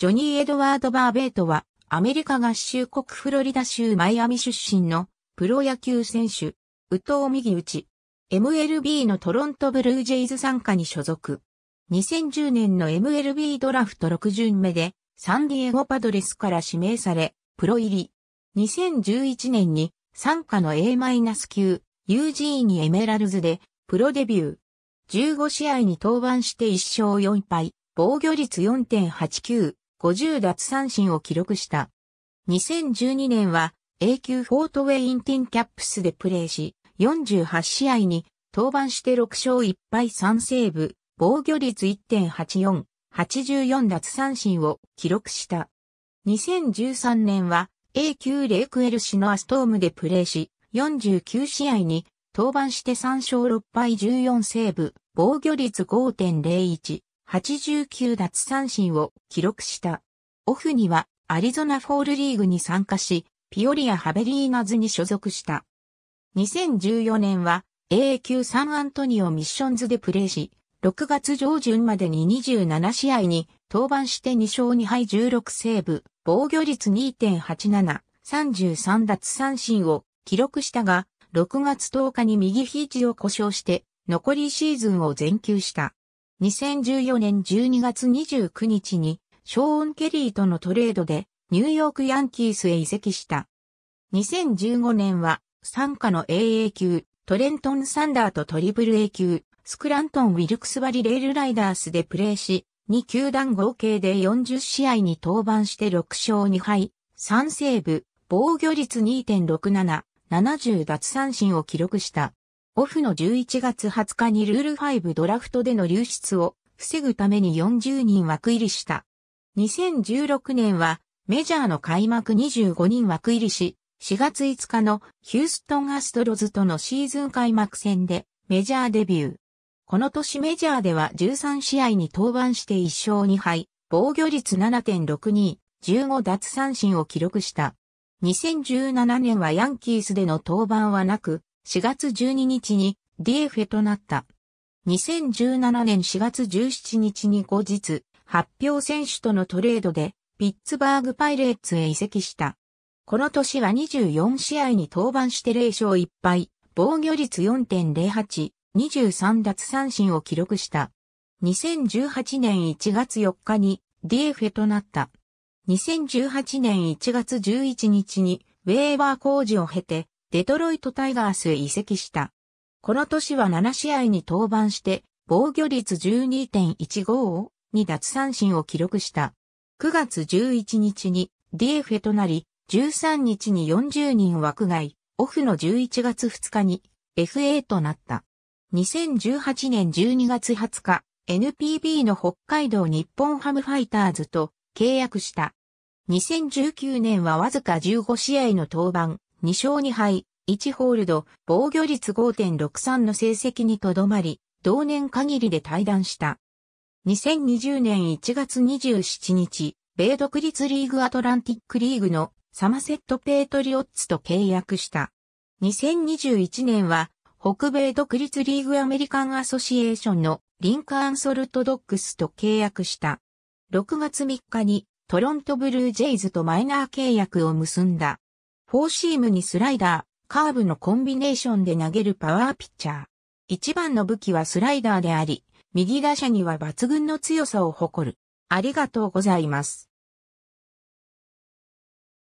ジョニー・エドワード・バーベイトは、アメリカ合衆国フロリダ州マイアミ出身のプロ野球選手、宇藤右打ち、MLB のトロントブルージェイズ参加に所属。2010年の MLB ドラフト6巡目で、サンディエゴパドレスから指名され、プロ入り。2011年に、参加の A- 級、UG にエメラルズで、プロデビュー。15試合に登板して1勝4敗、防御率4.89。50奪三振を記録した。2012年は A 級フォートウェインティンキャップスでプレーし、48試合に登板して6勝1敗3セーブ、防御率1.84、84奪三振を記録した。2013年は A 級レイクエルシのアストームでプレーし、49試合に登板して3勝6敗14セーブ、防御率5.01、89奪三振を記録した。オフにはアリゾナフォールリーグに参加し、ピオリア・ハベリーナズに所属した。2014年は AA 級サンアントニオミッションズでプレーし、6月上旬までに27試合に登板して2勝2敗16セーブ、防御率2.87、33奪三振を記録したが、6月10日に右肘を故障して、残りシーズンを全休した。2014年12月29日にショーン・ケリーとのトレードでニューヨークヤンキースへ移籍した。2015年は参加の AA 級、トレントン・サンダーとトリプル A 級、スクラントン・ウィルクスバリ・レールライダースでプレーし、2球団合計で40試合に登板して6勝2敗、3セーブ、防御率2.67、70奪三振を記録した。オフの11月20日にルール5ドラフトでの流出を防ぐために40人枠入りした。2016年はメジャーの開幕25人枠入りし、4月5日のヒューストンアストロズとのシーズン開幕戦でメジャーデビュー。この年メジャーでは13試合に登板して1勝2敗、防御率7.62、15奪三振を記録した。2017年はヤンキースでの登板はなく、4月12日に DF となった。2017年4月17日に後日、発表選手とのトレードで、ピッツバーグパイレーツへ移籍した。この年は24試合に登板して0勝1敗、防御率4.08、23奪三振を記録した。2018年1月4日に DF となった。2018年1月11日にウェーバー工事を経てデトロイトタイガースへ移籍した。この年は7試合に登板して、防御率12.15を2奪三振を記録した。9月11日に DFA となり、13日に40人枠外、オフの11月2日に FA となった。2018年12月20日、NPB の北海道日本ハムファイターズと契約した。2019年はわずか15試合の登板、2勝2敗、1ホールド、防御率5.63の成績にとどまり、同年限りで退団した。2020年1月27日、米独立リーグアトランティックリーグのサマセット・ペートリオッツと契約した。2021年は、北米独立リーグアメリカンアソシエーションのリンカーンソルトドックスと契約した。6月3日にトロントブルージェイズとマイナー契約を結んだ。フォーシームにスライダー、カーブのコンビネーションで投げるパワーピッチャー。一番の武器はスライダーであり、右打者には抜群の強さを誇る。ありがとうございます。